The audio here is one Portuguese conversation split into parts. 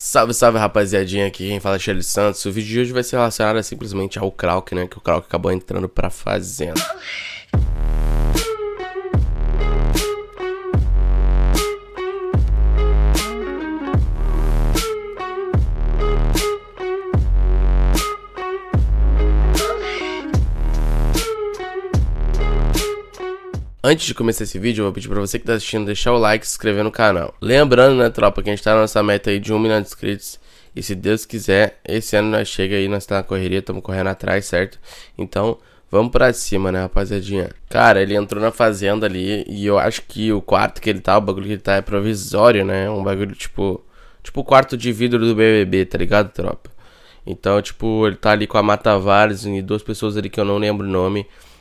Salve, salve rapaziadinha, aqui quem fala é Shelly Santos. O vídeo de hoje vai ser relacionado simplesmente ao Krauk, né? Que o Krauk acabou entrando pra fazenda. Antes de começar esse vídeo, eu vou pedir pra você que tá assistindo deixar o like e se inscrever no canal. Lembrando, né, tropa, que a gente tá na nossa meta aí de 1 milhão de inscritos. E se Deus quiser, esse ano nós chega aí, nós tá na correria, estamos correndo atrás, certo? Então, vamos pra cima, né, rapaziadinha? Cara, ele entrou na fazenda ali e eu acho que o quarto que ele tá, o bagulho que ele tá é provisório, né? Um bagulho tipo. Tipo o quarto de vidro do BBB, tá ligado, tropa? Então, tipo, ele tá ali com a Mata Vargas e duas pessoas ali que eu não lembro o nome.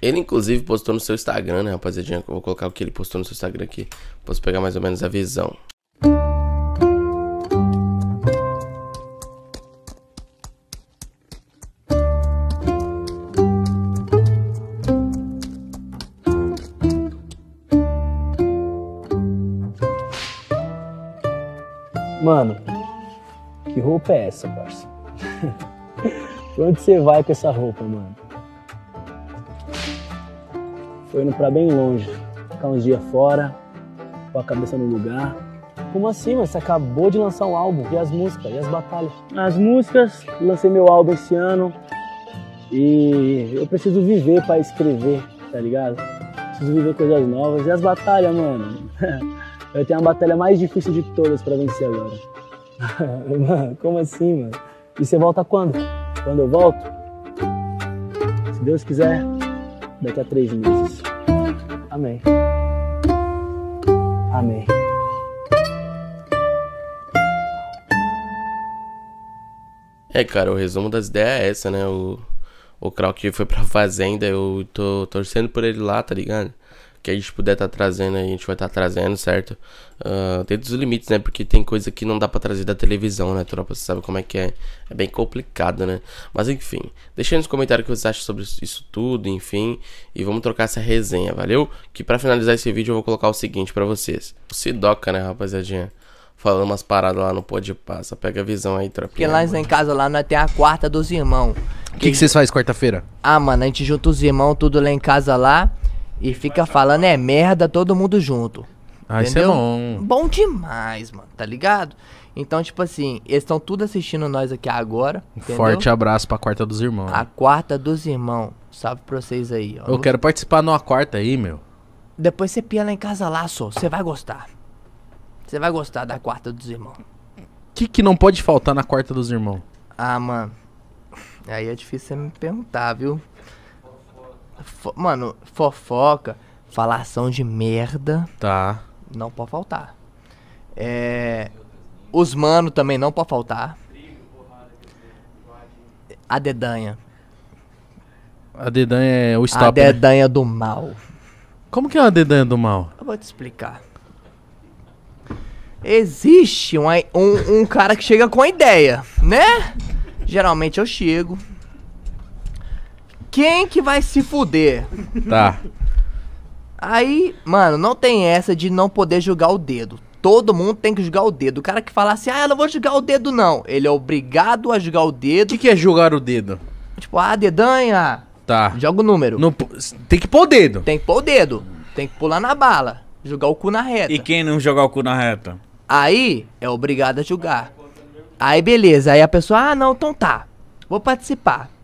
Ele, inclusive, postou no seu Instagram, né, rapaziadinha? Eu vou colocar o que ele postou no seu Instagram aqui. Posso pegar mais ou menos a visão. Mano, que roupa é essa, parça? onde você vai com essa roupa, mano? Tô indo para bem longe, ficar uns dias fora, com a cabeça no lugar. Como assim, mas você acabou de lançar um álbum? E as músicas? E as batalhas? As músicas, lancei meu álbum esse ano e eu preciso viver para escrever, tá ligado? Preciso viver coisas novas. E as batalhas, mano? Eu tenho a batalha mais difícil de todas para vencer agora. mano, como assim, mano? E você volta quando? Quando eu volto? Se Deus quiser, daqui a três meses. Amém. Amém. É, cara, o resumo das ideias é essa, né? O, o Krauk foi pra fazenda, eu tô torcendo por ele lá, tá ligado? que a gente puder estar tá trazendo, a gente vai estar tá trazendo, certo? Uh, dentro dos limites, né? Porque tem coisa que não dá para trazer da televisão, né, tropa? Você sabe como é que é. É bem complicado, né? Mas enfim, deixa aí nos comentários o que vocês acham sobre isso tudo, enfim. E vamos trocar essa resenha, valeu? Que para finalizar esse vídeo eu vou colocar o seguinte para vocês. Se doca, né, rapaziadinha? falando umas paradas lá no de Passa. Pega a visão aí, tropa. Porque lá mano. em casa, lá nós tem a quarta dos irmãos. O que vocês fazem quarta-feira? Ah, mano, a gente junta os irmãos, tudo lá em casa lá. E fica falando é merda todo mundo junto. Ah, entendeu? isso é bom. Bom demais, mano, tá ligado? Então, tipo assim, eles estão tudo assistindo nós aqui agora. Entendeu? Forte abraço pra Quarta dos Irmãos. A Quarta dos Irmãos. Salve pra vocês aí. Ó. Eu quero participar numa quarta aí, meu. Depois você pia lá em casa lá, só. Você vai gostar. Você vai gostar da Quarta dos Irmãos. O que, que não pode faltar na Quarta dos Irmãos? Ah, mano. Aí é difícil você me perguntar, viu? Fo mano, fofoca, falação de merda. Tá. Não pode faltar. É, os mano também não pode faltar. A dedanha. A dedanha é o stop, A né? dedanha né? do mal. Como que é a dedanha do mal? Eu vou te explicar. Existe um, um, um cara que chega com a ideia, né? Geralmente eu chego, quem que vai se fuder? Tá. Aí, mano, não tem essa de não poder julgar o dedo. Todo mundo tem que julgar o dedo. O cara que fala assim, ah, eu não vou julgar o dedo, não. Ele é obrigado a julgar o dedo. O que, que é julgar o dedo? Tipo, ah, dedanha. Tá. Joga o número. tem que pôr o dedo. Tem que pôr o dedo. Tem que pular na bala. Jogar o cu na reta. E quem não jogar o cu na reta? Aí é obrigado a julgar. Aí beleza, aí a pessoa, ah não, então tá. Vou participar.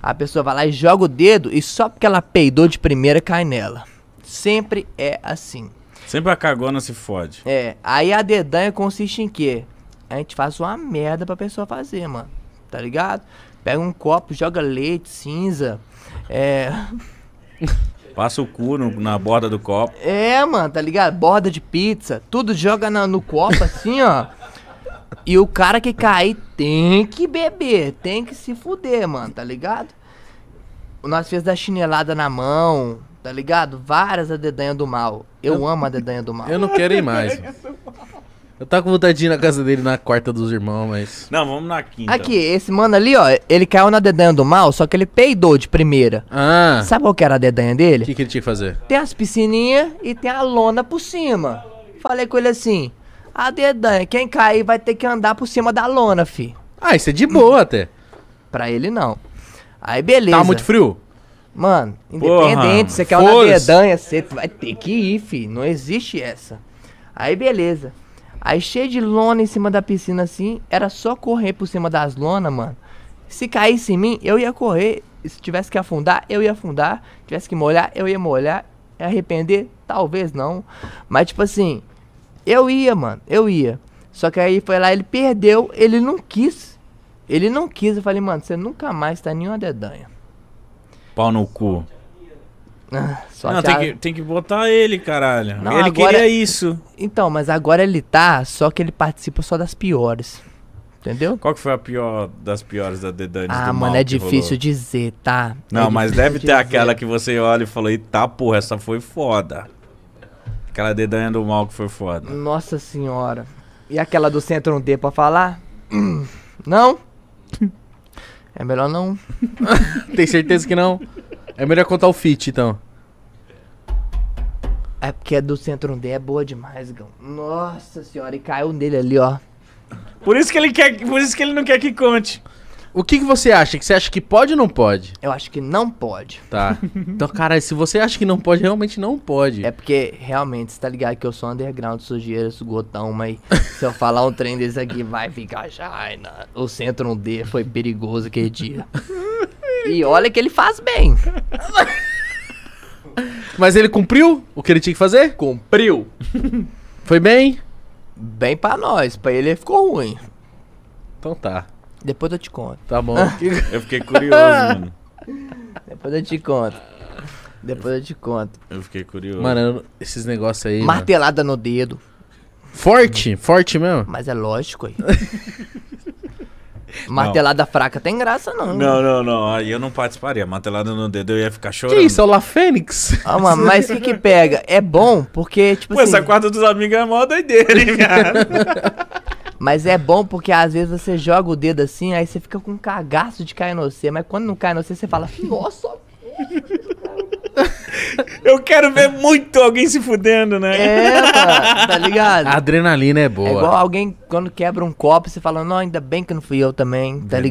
A pessoa vai lá e joga o dedo e só porque ela peidou de primeira cai nela. Sempre é assim. Sempre a cagona se fode. É, aí a dedanha consiste em quê? A gente faz uma merda pra pessoa fazer, mano. Tá ligado? Pega um copo, joga leite, cinza. É. Passa o cu no, na borda do copo. É, mano, tá ligado? Borda de pizza. Tudo joga na, no copo assim, ó. E o cara que cair tem que beber, tem que se fuder, mano, tá ligado? Nós fez da chinelada na mão, tá ligado? Várias a dedanha do mal. Eu, eu amo a dedanha do mal. Eu não quero ir mais. Eu tava com vontade de ir na casa dele na quarta dos irmãos, mas. Não, vamos na quinta. Aqui, esse mano ali, ó, ele caiu na dedanha do mal, só que ele peidou de primeira. Ah. Sabe qual que era a dedanha dele? O que, que ele tinha que fazer? Tem as piscininhas e tem a lona por cima. Falei com ele assim: a dedanha, quem cair vai ter que andar por cima da lona, fi. Ah, isso é de boa até. Pra ele não. Aí beleza. Tá muito frio? Mano, independente, você quer uma dedanha, você vai ter que ir, fi. Não existe essa. Aí beleza. Aí cheio de lona em cima da piscina assim, era só correr por cima das lonas, mano. Se caísse em mim, eu ia correr. Se tivesse que afundar, eu ia afundar. Se tivesse que molhar, eu ia molhar. arrepender? Talvez não. Mas tipo assim, eu ia, mano, eu ia. Só que aí foi lá, ele perdeu, ele não quis. Ele não quis, eu falei, mano, você nunca mais tá nenhuma dedanha. Pau no cu. Ah, não, tem, que, tem que botar ele, caralho. Não, ele agora... queria é isso. Então, mas agora ele tá, só que ele participa só das piores. Entendeu? Qual que foi a pior das piores da Dedanes ah, do mano, é difícil rolou? dizer, tá? Não, é mas deve dizer. ter aquela que você olha e fala: eita porra, essa foi foda. Aquela dedanha do mal que foi foda. Nossa senhora. E aquela do centro não tem pra falar? Não? É melhor não. Tem certeza que não? É melhor contar o fit, então. É porque a do centro D é boa demais, Gão. Nossa senhora, e caiu nele ali, ó. Por isso que ele quer, por isso que ele não quer que conte. O que, que você acha? Que você acha que pode ou não pode? Eu acho que não pode. Tá. Então, cara, se você acha que não pode, realmente não pode. É porque, realmente, você tá ligado que eu sou underground, sujeira, gotão, mas se eu falar um trem desse aqui, vai ficar já, O Centro 1D foi perigoso aquele dia. e olha que ele faz bem. mas ele cumpriu o que ele tinha que fazer? Cumpriu. Foi bem? Bem para nós, para ele ficou ruim. Então tá. Depois eu te conto. Tá bom. eu fiquei curioso, mano. Depois eu te conto. Depois eu te conto. Eu fiquei curioso. Mano, esses negócios aí. Martelada mano. no dedo. Forte? Forte mesmo? Mas é lógico aí. Martelada não. fraca tem graça, não. Não, não, não. Aí eu não participaria. Martelada no dedo eu ia ficar chorando. Que isso, é o La Fênix? Ah, mano, mas o que que pega? É bom porque, tipo Pô, assim... essa quarta dos amigos é mó doideira, hein, viado? Mas é bom porque às vezes você joga o dedo assim, aí você fica com um cagaço de cair no C, mas quando não cai no C, você fala, nossa. Eu quero ver muito alguém se fudendo, né? É, mano, tá ligado? A adrenalina é boa. É igual alguém quando quebra um copo, você fala, não, ainda bem que não fui eu também, tá verdade,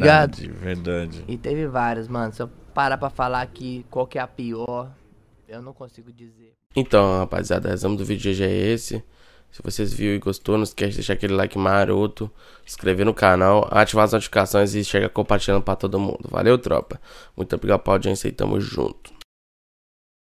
ligado? Verdade. E teve várias, mano. Se eu parar pra falar aqui qual que é a pior, eu não consigo dizer. Então, rapaziada, a resumo do vídeo hoje é esse. Se vocês viram e gostou, não esquece de deixar aquele like maroto, se inscrever no canal, ativar as notificações e chega compartilhando para todo mundo. Valeu, tropa. Muito obrigado pela audiência e tamo junto.